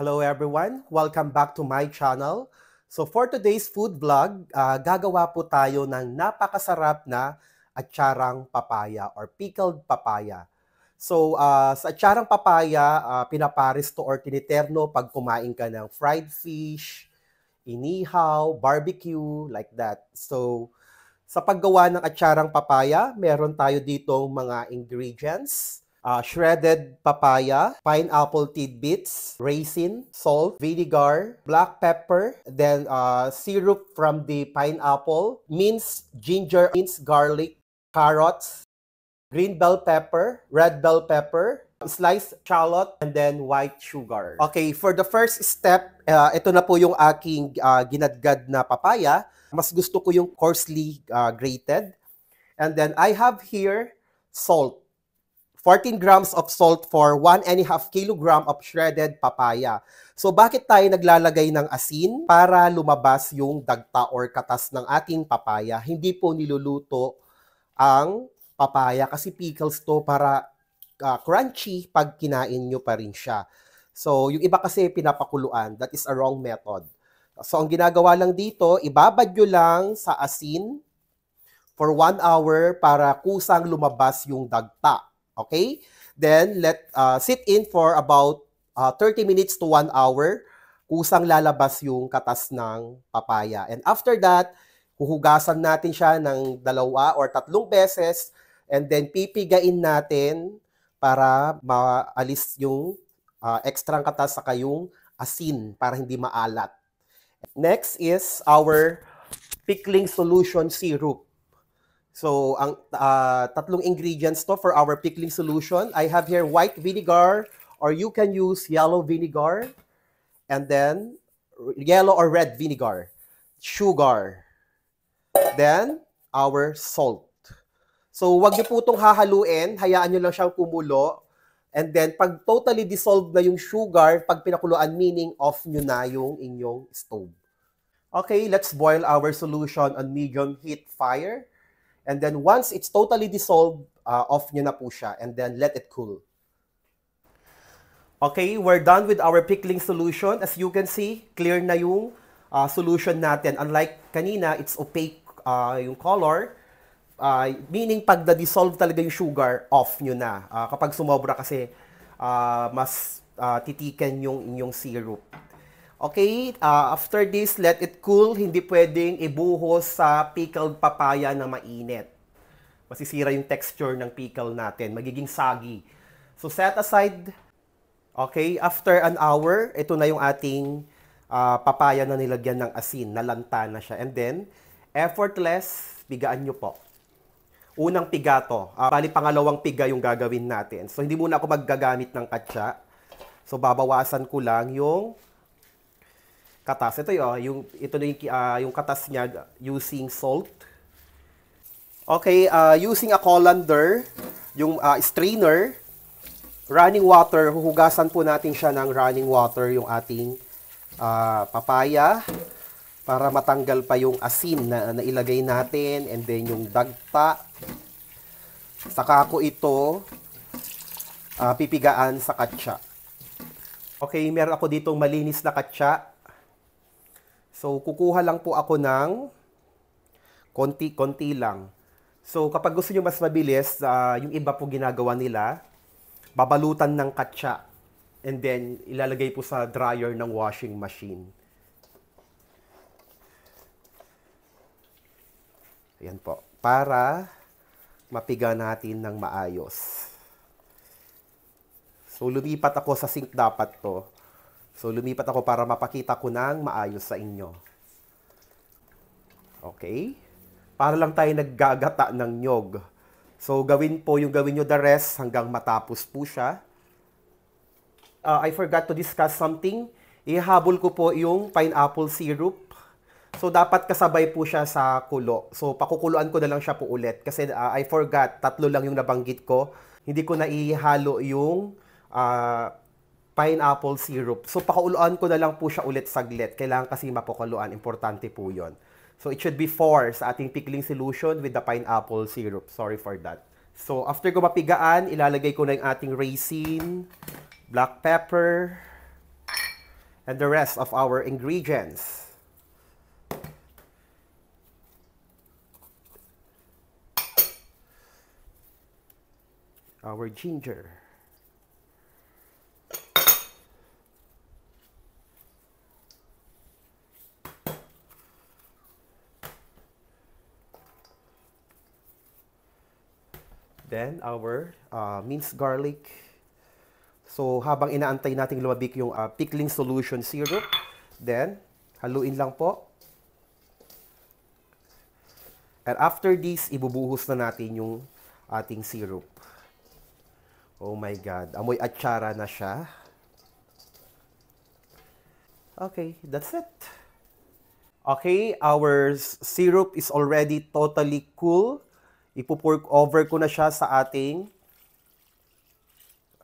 Hello everyone! Welcome back to my channel. So for today's food vlog, uh, gagawa po tayo ng napakasarap na atcharang papaya or pickled papaya. So uh, sa atcharang papaya, uh, ah, pinaparis to or tiniterno pag kumain ka ng fried fish, inihaw, barbecue, like that. So sa paggawa ng atcharang papaya, meron tayo ditong mga ingredients uh, shredded papaya, pineapple tidbits, raisin, salt, vinegar, black pepper, then uh, syrup from the pineapple, minced ginger, minced garlic, carrots, green bell pepper, red bell pepper, sliced shallot, and then white sugar. Okay, for the first step, uh, ito na po yung aking uh, ginadgad na papaya. Mas gusto ko yung coarsely uh, grated. And then I have here salt. 14 grams of salt for 1 and a half kilogram of shredded papaya. So bakit tayo naglalagay ng asin? Para lumabas yung dagta or katas ng ating papaya. Hindi po niluluto ang papaya kasi pickles to para uh, crunchy pag kinain nyo pa rin siya. So yung iba kasi pinapakuluan. That is a wrong method. So ang ginagawa lang dito, ibabad lang sa asin for 1 hour para kusang lumabas yung dagta Okay? Then, let uh, sit in for about uh, 30 minutes to 1 hour. Kusang lalabas yung katas ng papaya. And after that, huhugasan natin siya ng dalawa or tatlong beses and then pipigain natin para maalis yung uh, extra katas sa kayong asin para hindi maalat. Next is our pickling solution syrup. So, ang uh, tatlong ingredients to for our pickling solution. I have here white vinegar or you can use yellow vinegar and then yellow or red vinegar, sugar, then our salt. So, wag niyo po itong hahaluin. Hayaan niyo lang siyang kumulo. And then, pag totally dissolved na yung sugar, pag pinakuluan, meaning off niyo na yung inyong stove. Okay, let's boil our solution on medium heat fire. And then once it's totally dissolved, uh, off nyo na po siya and then let it cool. Okay, we're done with our pickling solution. As you can see, clear na yung uh, solution natin. Unlike kanina, it's opaque uh, yung color. Uh, meaning, pag na-dissolve talaga yung sugar, off nyo na. Uh, kapag sumobra kasi, uh, mas uh, titiken yung inyong syrup. Okay, uh, after this, let it cool. Hindi pwedeng ibuhos sa pickled papaya na mainit. Masisira yung texture ng pickle natin. Magiging sagi. So, set aside. Okay, after an hour, ito na yung ating uh, papaya na nilagyan ng asin. Nalanta na siya. And then, effortless, bigaan nyo po. Unang piga to. Uh, bali, pangalawang piga yung gagawin natin. So, hindi muna ako maggagamit ng katsa. So, babawasan ko lang yung katas. Ito yun, yung, ito na yung, uh, yung katas niya using salt. Okay, uh, using a colander, yung uh, strainer, running water, huhugasan po natin siya ng running water yung ating uh, papaya para matanggal pa yung asin na nailagay natin and then yung dagta. Saka ko ito uh, pipigaan sa katsa. Okay, meron ako ditong malinis na katsa. So, kukuha lang po ako ng konti-konti lang. So, kapag gusto nyo mas mabilis, uh, yung iba po ginagawa nila, babalutan ng katsa. And then, ilalagay po sa dryer ng washing machine. Ayan po. Para mapiga natin ng maayos. So, lumipat ako sa sink dapat to. So, lumipat ako para mapakita ko ng maayos sa inyo. Okay? Para lang tayo naggagata ng nyog. So, gawin po yung gawin nyo the rest hanggang matapos po siya. Uh, I forgot to discuss something. Ihabol ko po yung pineapple syrup. So, dapat kasabay po siya sa kulo. So, pakukuluan ko na lang siya po ulit. Kasi uh, I forgot, tatlo lang yung nabanggit ko. Hindi ko na ihalo yung uh, pineapple syrup. So, pakauluan ko na lang po siya ulit saglit. Kailangan kasi mapakuluan. Importante po yon. So, it should be 4 sa ating pickling solution with the pineapple syrup. Sorry for that. So, after ko mapigaan, ilalagay ko na yung ating raisin, black pepper, and the rest of our ingredients. Our ginger. Then our uh, minced garlic. So habang inaantay nating lumabik yung uh, pickling solution syrup, then haluin lang po. And after this, ibubuhos na natin yung ating syrup. Oh my God, amoy atsara na siya. Okay, that's it. Okay, our syrup is already totally cool ipo over ko na siya sa ating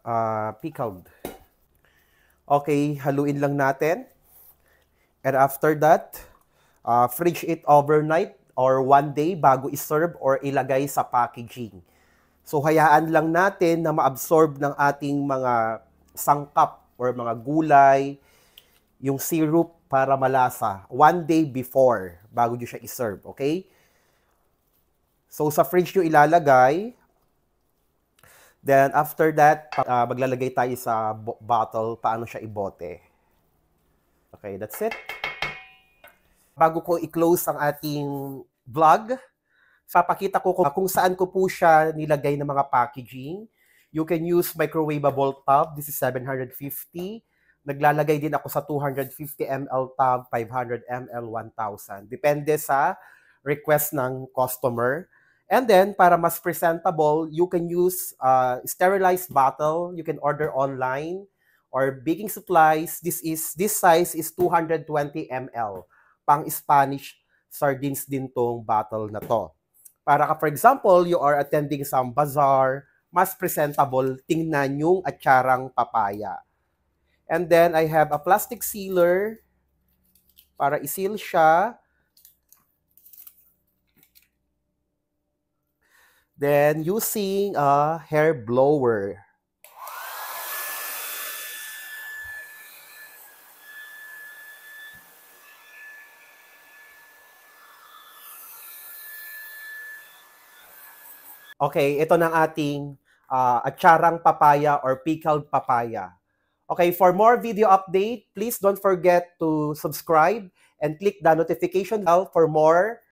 uh, pickled. Okay, haluin lang natin. And after that, uh, fridge it overnight or one day bago iserve or ilagay sa packaging. So hayaan lang natin na maabsorb ng ating mga sangkap or mga gulay, yung syrup para malasa one day before bago nyo siya iserve, okay? So, sa fridge nyo ilalagay. Then, after that, uh, maglalagay tayo sa bottle paano siya ibote. Okay, that's it. Bago ko i-close ang ating vlog, papakita ko kung, saan ko po siya nilagay ng mga packaging. You can use microwavable tub. This is 750. Naglalagay din ako sa 250 ml tub, 500 ml, 1,000. Depende sa request ng customer And then, para mas presentable, you can use uh, sterilized bottle. You can order online or baking supplies. This is this size is 220 ml. Pang Spanish sardines din tong bottle na to. Para ka, for example, you are attending some bazaar, mas presentable tingnan yung atsarang papaya. And then I have a plastic sealer para isil siya Then using a hair blower. Okay, ito ng ating uh, ah, atsarang papaya or pickled papaya. Okay, for more video update, please don't forget to subscribe and click the notification bell for more